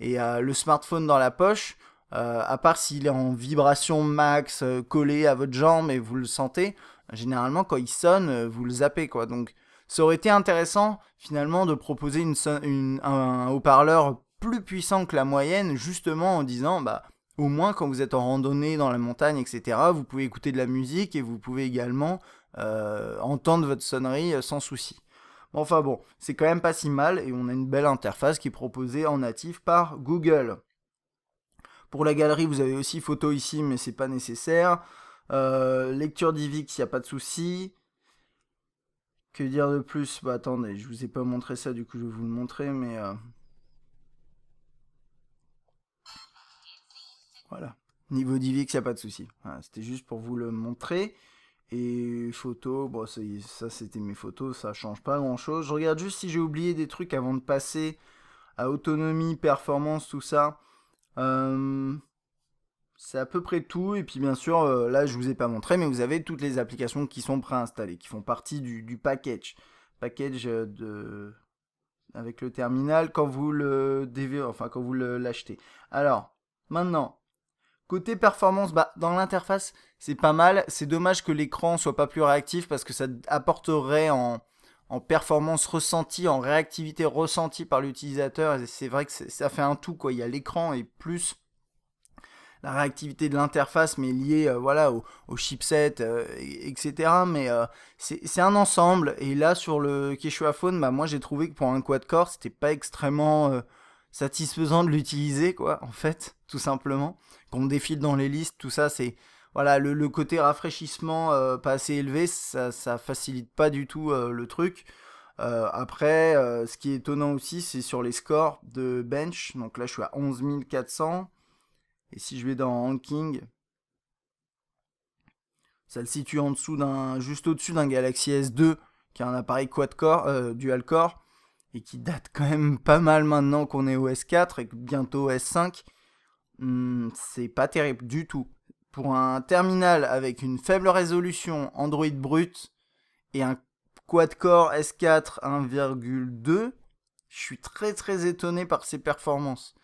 Et euh, le smartphone dans la poche, euh, à part s'il est en vibration max, collé à votre jambe et vous le sentez, généralement quand il sonne, vous le zappez quoi. Donc ça aurait été intéressant finalement de proposer une, un haut-parleur plus puissant que la moyenne, justement en disant, bah, au moins quand vous êtes en randonnée dans la montagne, etc., vous pouvez écouter de la musique et vous pouvez également euh, entendre votre sonnerie euh, sans souci. Enfin bon, c'est quand même pas si mal et on a une belle interface qui est proposée en natif par Google. Pour la galerie, vous avez aussi photo ici, mais c'est pas nécessaire. Euh, lecture d'ivix, il n'y a pas de souci. Que dire de plus Bah attendez, je vous ai pas montré ça, du coup je vais vous le montrer, mais Voilà. Niveau DivX, il n'y a pas de souci. C'était juste pour vous le montrer. Et photos, bon, ça c'était mes photos, ça change pas grand chose. Je regarde juste si j'ai oublié des trucs avant de passer à autonomie, performance, tout ça. Euh, c'est à peu près tout. Et puis bien sûr, euh, là je vous ai pas montré, mais vous avez toutes les applications qui sont préinstallées, qui font partie du, package. Package euh, de avec le terminal quand vous le enfin quand vous l'achetez. Alors, maintenant, Côté performance, bah, dans l'interface, c'est pas mal. C'est dommage que l'écran soit pas plus réactif parce que ça apporterait en, performance ressentie, en réactivité ressentie par l'utilisateur. c'est vrai que ça fait un tout, quoi. Il y a l'écran et plus la réactivité de l'interface, mais liée euh, voilà, au, chipset, euh, etc. Mais euh, c'est un ensemble. Et là, sur le Keshua Phone, bah, moi j'ai trouvé que pour un quad-core, c'était pas extrêmement satisfaisant de l'utiliser, quoi, en fait, tout simplement. Qu'on défile dans les listes, tout ça, c'est. Voilà, le, côté rafraîchissement euh, pas assez élevé, ça, ça facilite pas du tout euh, le truc. Euh, après, ce qui est étonnant aussi, c'est sur les scores de bench. Donc là, je suis à 11 400. Et si je vais dans ranking, ça le situe en dessous d'un, juste au-dessus d'un Galaxy S2 qui est un appareil quad-core, dual-core et qui date quand même pas mal maintenant qu'on est au S4 et que bientôt S5, hmm, c'est pas terrible du tout. Pour un terminal avec une faible résolution Android brut et un quad-core S4 1,2, je suis très très étonné par ses performances.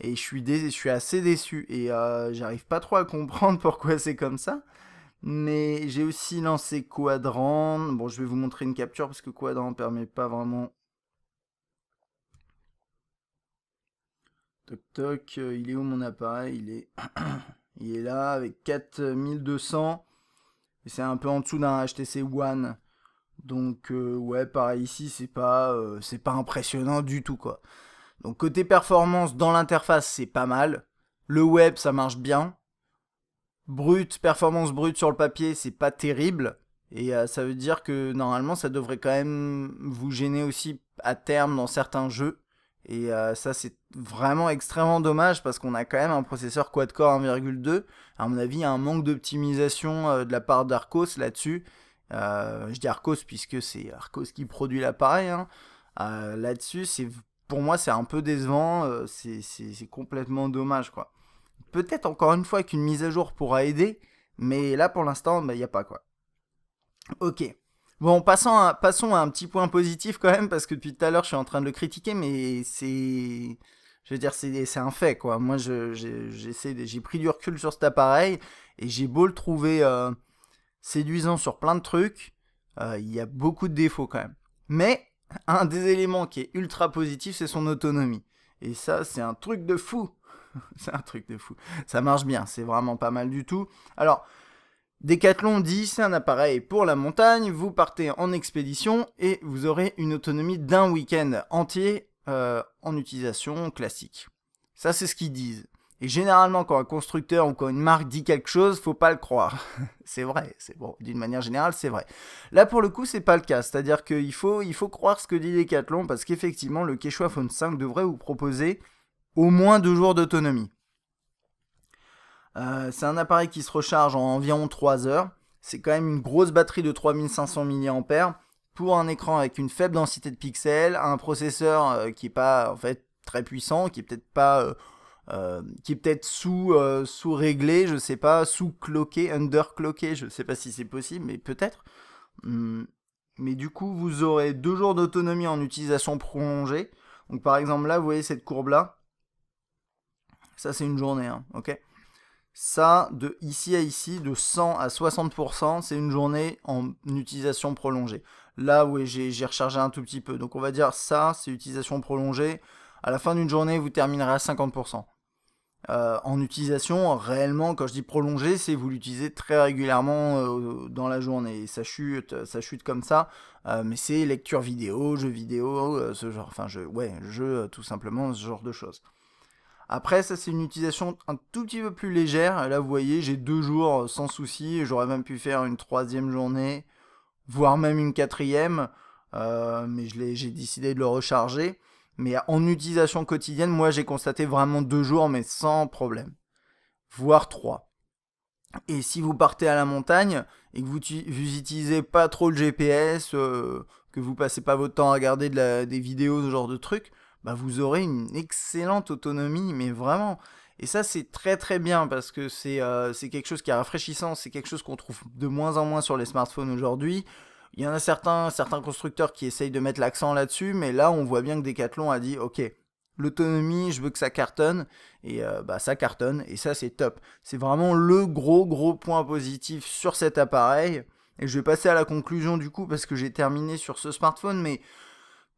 Et je suis, je suis assez déçu et euh, j'arrive pas trop à comprendre <laughs> pourquoi c'est comme ça. Mais j'ai aussi lancé Quadrant. Bon, je vais vous montrer une capture parce que Quadrant permet pas vraiment Toc toc, euh, il est où mon appareil Il est <clears throat> il est là avec 4200 et c'est un peu en dessous d'un HTC One. Donc euh, ouais, pareil ici, c'est pas euh, c'est pas impressionnant du tout quoi. Donc côté performance dans l'interface, c'est pas mal. Le web, ça marche bien. Brut, performance brute sur le papier, c'est pas terrible. Et ça veut dire que normalement, ça devrait quand même vous gêner aussi à terme dans certains jeux. Et euh, ça, c'est vraiment extrêmement dommage parce qu'on a quand même un processeur quad-core 1,2. À mon avis, il y a un manque d'optimisation euh, de la part d'Arcos là-dessus. Euh, je dis Arcos puisque c'est Arcos qui produit l'appareil. Hein. là-dessus, c'est, pour moi, c'est un peu décevant. c'est, complètement dommage, quoi. Peut-être encore une fois qu'une mise à jour pourra aider, mais là, pour l'instant, bah, il n'y a pas, quoi. Ok. Bon, passons à, passons à un petit point positif quand même, parce que depuis tout à l'heure, je suis en train de le critiquer, mais c'est. Je veux dire, c'est un fait, quoi. Moi, j'ai pris du recul sur cet appareil, et j'ai beau le trouver euh, séduisant sur plein de trucs, euh, il y a beaucoup de défauts quand même. Mais un des éléments qui est ultra positif, c'est son autonomie. Et ça, c'est un truc de fou. <laughs> c'est un truc de fou. Ça marche bien, c'est vraiment pas mal du tout. Alors, Decathlon dit c'est un appareil pour la montagne, vous partez en expédition et vous aurez une autonomie d'un week-end entier euh, en utilisation classique. Ça c'est ce qu'ils disent. Et généralement quand un constructeur ou quand une marque dit quelque chose, faut pas le croire. <laughs> c'est vrai, c'est bon, d'une manière générale c'est vrai. Là pour le coup c'est pas le cas, c'est-à-dire qu'il faut, il faut croire ce que dit Decathlon parce qu'effectivement le Quechua Phone 5 devrait vous proposer au moins deux jours d'autonomie. Euh, c'est un appareil qui se recharge en environ 3 heures. C'est quand même une grosse batterie de 3500 mAh pour un écran avec une faible densité de pixels, un processeur euh, qui n'est pas en fait très puissant, qui est peut-être pas euh, qui peut-être sous sous réglé, je sais pas, sous cloqué, under cloqué, je sais pas si c'est possible, mais peut-être. Hmm. mais du coup, vous aurez deux jours d'autonomie en utilisation prolongée. Donc par exemple là, vous voyez cette courbe là, ça c'est une journée, hein, ok. Ça, de ici à ici, de 100 à 60%, c'est une journée en utilisation prolongée. Là, où j'ai rechargé un tout petit peu. Donc on va dire ça, c'est utilisation prolongée. À la fin d'une journée, vous terminerez à 50%. Euh, en utilisation, réellement, quand je dis prolongée, c'est vous l'utilisez très régulièrement euh, dans la journée. ça chute, ça chute comme ça. Euh, mais c'est lecture vidéo, jeu vidéo, ce genre, enfin, ouais, jeu, tout simplement, ce genre de choses. Après, ça c'est une utilisation un tout petit peu plus légère. Là, vous voyez, j'ai deux jours euh, sans souci. J'aurais même pu faire une troisième journée, voire même une quatrième. Euh, mais j'ai décidé de le recharger. Mais euh, en utilisation quotidienne, moi j'ai constaté vraiment deux jours, mais sans problème. Voire trois. Et si vous partez à la montagne et que vous, n'utilisez pas trop le GPS, que vous passez pas votre temps à regarder des vidéos, ce genre de trucs, bah, vous aurez une excellente autonomie, mais vraiment. Et ça, c'est très très bien parce que euh, c'est quelque chose qui est rafraîchissant, c'est quelque chose qu'on trouve de moins en moins sur les smartphones aujourd'hui. Il y en a certains, certains constructeurs qui essayent de mettre l'accent là-dessus, mais là, on voit bien que Decathlon a dit Ok, l'autonomie, je veux que ça cartonne, et euh, bah, ça cartonne, et ça, c'est top. C'est vraiment le gros gros point positif sur cet appareil. Et je vais passer à la conclusion du coup parce que j'ai terminé sur ce smartphone, mais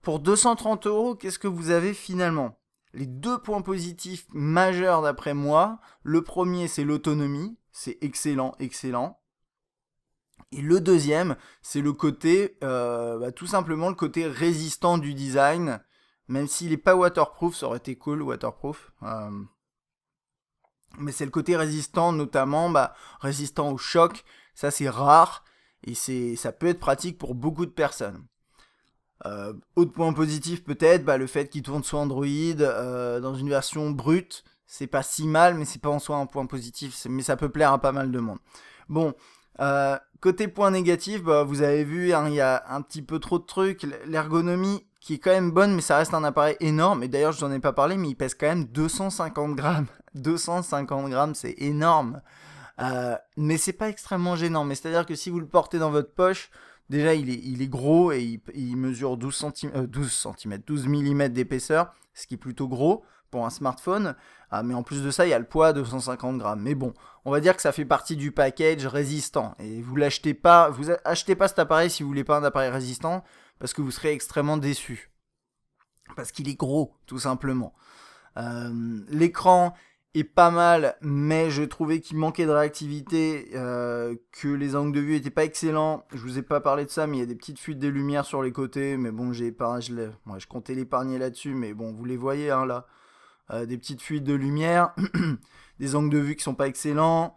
pour 230 euros, qu'est-ce que vous avez finalement Les deux points positifs majeurs d'après moi, le premier c'est l'autonomie, c'est excellent, excellent. Et le deuxième, c'est le côté, euh, bah, tout simplement le côté résistant du design. Même s'il n'est pas waterproof, ça aurait été cool, waterproof. Euh, mais c'est le côté résistant, notamment bah, résistant au choc. Ça, c'est rare et ça peut être pratique pour beaucoup de personnes. Euh, autre point positif peut-être, bah, le fait qu'il tourne sur Android euh, dans une version brute, c'est pas si mal, mais c'est pas en soi un point positif, mais ça peut plaire à pas mal de monde. Bon, euh, côté point négatif, bah, vous avez vu, hein, il y a un petit peu trop de trucs, l'ergonomie qui est quand même bonne, mais ça reste un appareil énorme, et d'ailleurs je n'en ai pas parlé, mais il pèse quand même 250 grammes. 250 <laughs> grammes, c'est énorme. mais c'est pas extrêmement gênant, mais c'est-à-dire que si vous le portez dans votre poche, Déjà, il est, gros et il, mesure 12 cm, 12 mm d'épaisseur, ce qui est plutôt gros pour un smartphone. Ah, mais en plus de ça, il y a le poids de 250 grammes. Mais bon, on va dire que ça fait partie du package résistant. Et vous l'achetez pas, vous achetez pas cet appareil si vous voulez pas un appareil résistant, parce que vous serez extrêmement déçu. Parce qu'il est gros, tout simplement. Euh, l'écran, est pas mal, mais je trouvais qu'il manquait de réactivité, euh, que les angles de vue étaient pas excellents. Je vous ai pas parlé de ça, mais il y a des petites fuites des lumières sur les côtés. Mais bon, j'ai je, comptais l'épargner là-dessus, mais bon, vous les voyez hein, là. Euh, des petites fuites de lumière, <coughs> des angles de vue qui sont pas excellents,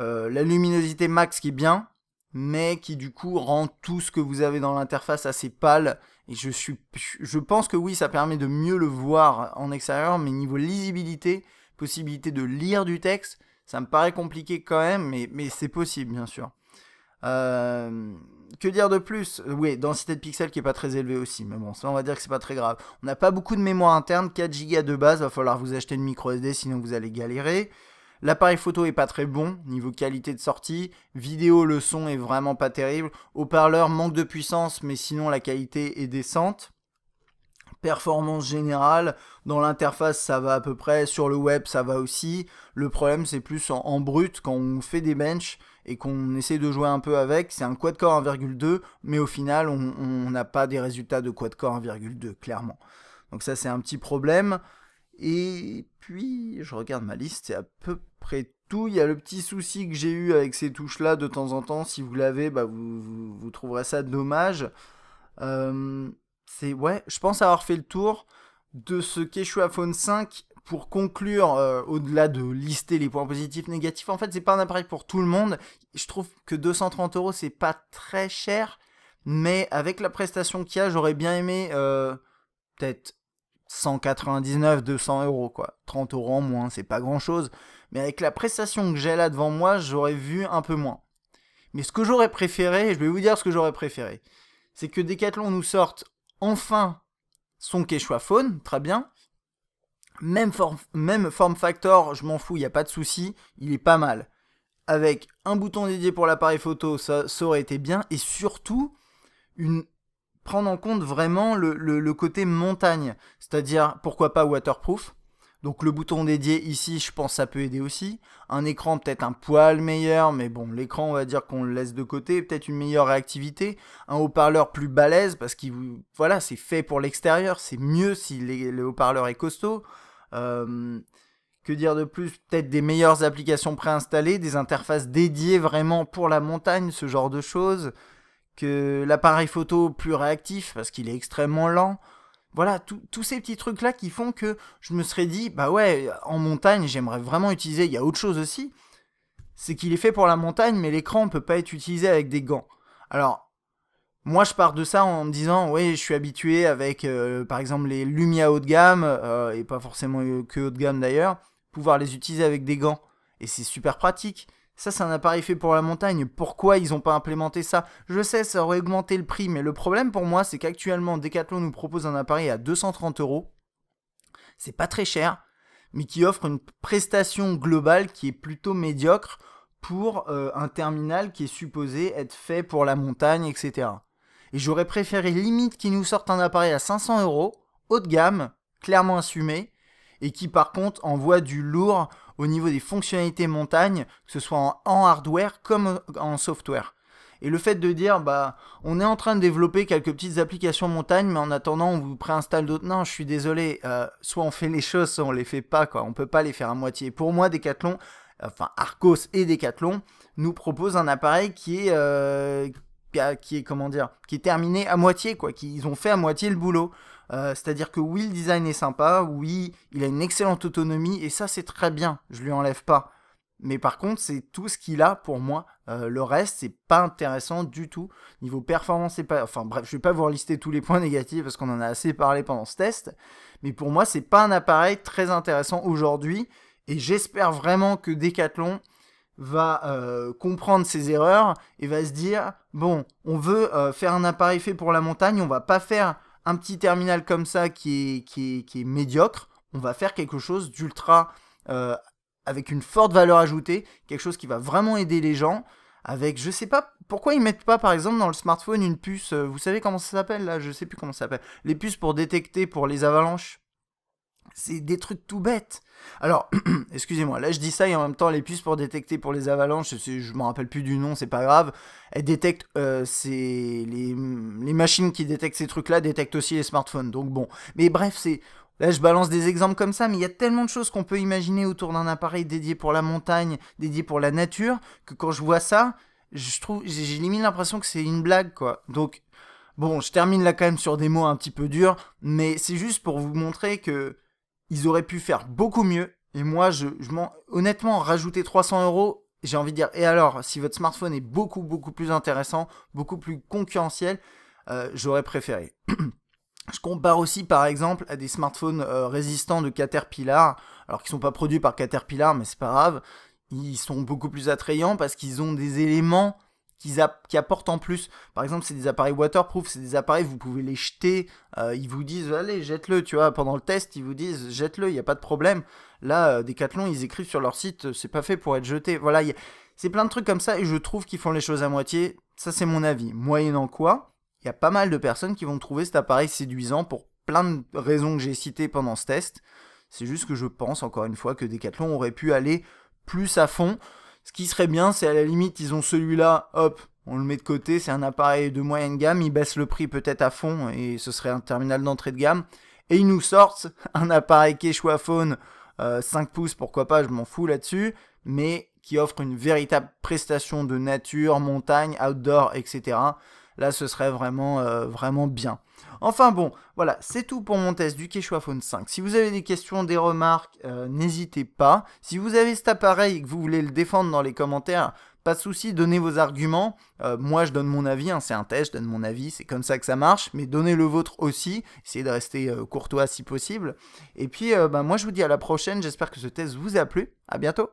euh, la luminosité max qui est bien, mais qui du coup rend tout ce que vous avez dans l'interface assez pâle. Et je, suis, je pense que oui, ça permet de mieux le voir en extérieur, mais niveau lisibilité, possibilité de lire du texte, ça me paraît compliqué quand même, mais, c'est possible, bien sûr. Euh, que dire de plus Oui, densité de pixels qui est pas très élevée aussi, mais bon, ça on va dire que c'est pas très grave. On n'a pas beaucoup de mémoire interne, 4 Go de base, va falloir vous acheter une micro SD sinon vous allez galérer. L'appareil photo est pas très bon niveau qualité de sortie, vidéo le son est vraiment pas terrible, haut-parleur manque de puissance mais sinon la qualité est décente performance générale. Dans l'interface, ça va à peu près. Sur le web, ça va aussi. Le problème, c'est plus en, brut quand on fait des benches et qu'on essaie de jouer un peu avec. C'est un quad-core 1,2, mais au final, on n'a pas des résultats de quad-core 1,2, clairement. Donc ça, c'est un petit problème. Et puis, je regarde ma liste, c'est à peu près tout. Il y a le petit souci que j'ai eu avec ces touches-là de temps en temps. Si vous l'avez, bah vous, vous, trouverez ça dommage. Euh, c'est ouais, je pense avoir fait le tour de ce Quechua Phone 5 pour conclure, euh, au-delà de lister les points positifs, négatifs, en fait, c'est pas un appareil pour tout le monde. Je trouve que 230 euros, c'est pas très cher, mais avec la prestation qu'il y a, j'aurais bien aimé euh, peut-être 199, 200 euros, quoi. 30 euros en moins, c'est pas grand-chose. Mais avec la prestation que j'ai là devant moi, j'aurais vu un peu moins. Mais ce que j'aurais préféré, je vais vous dire ce que j'aurais préféré, c'est que Decathlon nous sorte enfin son Quechua Phone, très bien. Même, form, même factor, je m'en fous, il n'y a pas de souci, il est pas mal. Avec un bouton dédié pour l'appareil photo, ça, aurait été bien. Et surtout, prendre en compte vraiment le côté montagne. C'est-à-dire, pourquoi pas waterproof donc le bouton dédié ici, je pense ça peut aider aussi. Un écran peut-être un poil meilleur, mais bon, l'écran on va dire qu'on le laisse de côté, peut-être une meilleure réactivité, un haut-parleur plus balèze parce qu'il voilà, c'est fait pour l'extérieur, c'est mieux si le haut-parleur est costaud. Euh, que dire de plus Peut-être des meilleures applications préinstallées, des interfaces dédiées vraiment pour la montagne, ce genre de choses. Que l'appareil photo plus réactif parce qu'il est extrêmement lent. Voilà, tous ces petits trucs-là qui font que je me serais dit, bah ouais, en montagne, j'aimerais vraiment utiliser, il y a autre chose aussi, c'est qu'il est fait pour la montagne, mais l'écran ne peut pas être utilisé avec des gants. Alors, moi, je pars de ça en me disant, oui, je suis habitué avec, euh, par exemple, les Lumia haut de gamme, euh, et pas forcément que haut de gamme d'ailleurs, pouvoir les utiliser avec des gants. Et c'est super pratique. Ça, c'est un appareil fait pour la montagne. Pourquoi ils n'ont pas implémenté ça Je sais, ça aurait augmenté le prix, mais le problème pour moi, c'est qu'actuellement, Decathlon nous propose un appareil à 230 euros. C'est pas très cher, mais qui offre une prestation globale qui est plutôt médiocre pour euh, un terminal qui est supposé être fait pour la montagne, etc. Et j'aurais préféré limite qu'ils nous sortent un appareil à 500 euros, haut de gamme, clairement assumé, et qui par contre envoie du lourd au niveau des fonctionnalités montagne, que ce soit en, hardware comme en software. Et le fait de dire, bah, on est en train de développer quelques petites applications montagne, mais en attendant, on vous préinstalle d'autres. Non, je suis désolé. Euh, soit on fait les choses, soit on les fait pas, quoi. On peut pas les faire à moitié. Pour moi, Decathlon, enfin, Arcos et Decathlon nous proposent un appareil qui est, euh, qui est, comment dire, qui est terminé à moitié, quoi. qu'ils ont fait à moitié le boulot. Euh, c'est-à-dire que oui, le design est sympa, oui, il a une excellente autonomie, et ça c'est très bien, je lui enlève pas. Mais par contre, c'est tout ce qu'il a pour moi. Euh, le reste, c'est pas intéressant du tout. Niveau performance, c'est pas. Enfin bref, je vais pas vous relister tous les points négatifs parce qu'on en a assez parlé pendant ce test. Mais pour moi, c'est pas un appareil très intéressant aujourd'hui. Et j'espère vraiment que Decathlon va euh, comprendre ses erreurs et va se dire bon, on veut faire un appareil fait pour la montagne, on va pas faire un petit terminal comme ça qui est, qui est, qui est médiocre, on va faire quelque chose d'ultra euh, avec une forte valeur ajoutée, quelque chose qui va vraiment aider les gens. Avec, je sais pas pourquoi ils mettent pas par exemple dans le smartphone une puce, euh, vous savez comment ça s'appelle là, je sais plus comment ça s'appelle, les puces pour détecter pour les avalanches. C'est des trucs tout bêtes. Alors, <clears throat> excusez-moi, là je dis ça et en même temps les puces pour détecter pour les avalanches, je me rappelle plus du nom, c'est pas grave. Elles détectent, euh, les, machines qui détectent ces trucs-là détectent aussi les smartphones. Donc bon, mais bref, c'est Là, je balance des exemples comme ça, mais il y a tellement de choses qu'on peut imaginer autour d'un appareil dédié pour la montagne, dédié pour la nature, que quand je vois ça, je trouve, j'ai limite l'impression que c'est une blague, quoi. Donc, bon, je termine là quand même sur des mots un petit peu durs, mais c'est juste pour vous montrer que ils auraient pu faire beaucoup mieux. Et moi, je, je honnêtement, rajouter 300 euros, j'ai envie de dire, et alors, si votre smartphone est beaucoup, beaucoup plus intéressant, beaucoup plus concurrentiel, euh, j'aurais préféré. <clears throat> Je compare aussi par exemple à des smartphones euh, résistants de Caterpillar, alors qu'ils sont pas produits par Caterpillar, mais c'est pas grave. Ils sont beaucoup plus attrayants parce qu'ils ont des éléments qui apportent en plus. Par exemple, c'est des appareils waterproof, c'est des appareils, vous pouvez les jeter. Euh, ils vous disent, allez, jette-le, tu vois. Pendant le test, ils vous disent, jette-le, il n'y a pas de problème. Là, euh, Decathlon, ils écrivent sur leur site, euh, c'est pas fait pour être jeté. Voilà, c'est plein de trucs comme ça et je trouve qu'ils font les choses à moitié. Ça, c'est mon avis. Moyennant quoi, il y a pas mal de personnes qui vont trouver cet appareil séduisant pour plein de raisons que j'ai citées pendant ce test. C'est juste que je pense, encore une fois, que Decathlon aurait pu aller plus à fond. Ce qui serait bien, c'est à la limite, ils ont celui-là, hop, on le met de côté, c'est un appareil de moyenne gamme, ils baissent le prix peut-être à fond et ce serait un terminal d'entrée de gamme. Et ils nous sortent <laughs> un appareil Quechua Phone 5 euh, pouces, pourquoi pas, je m'en fous là-dessus, mais qui offre une véritable prestation de nature, montagne, outdoor, etc. Là, ce serait vraiment, euh, vraiment bien. Enfin bon, voilà, c'est tout pour mon test du Quechua Phone 5. Si vous avez des questions, des remarques, euh, n'hésitez pas. Si vous avez cet appareil et que vous voulez le défendre dans les commentaires, pas de souci, donnez vos arguments. Euh, moi, je donne mon avis, hein, c'est un test, je donne mon avis, c'est comme ça que ça marche, mais donnez le vôtre aussi, essayez de rester courtois si possible. Et puis, bah, moi, je vous dis à la prochaine, j'espère que ce test vous a plu, à bientôt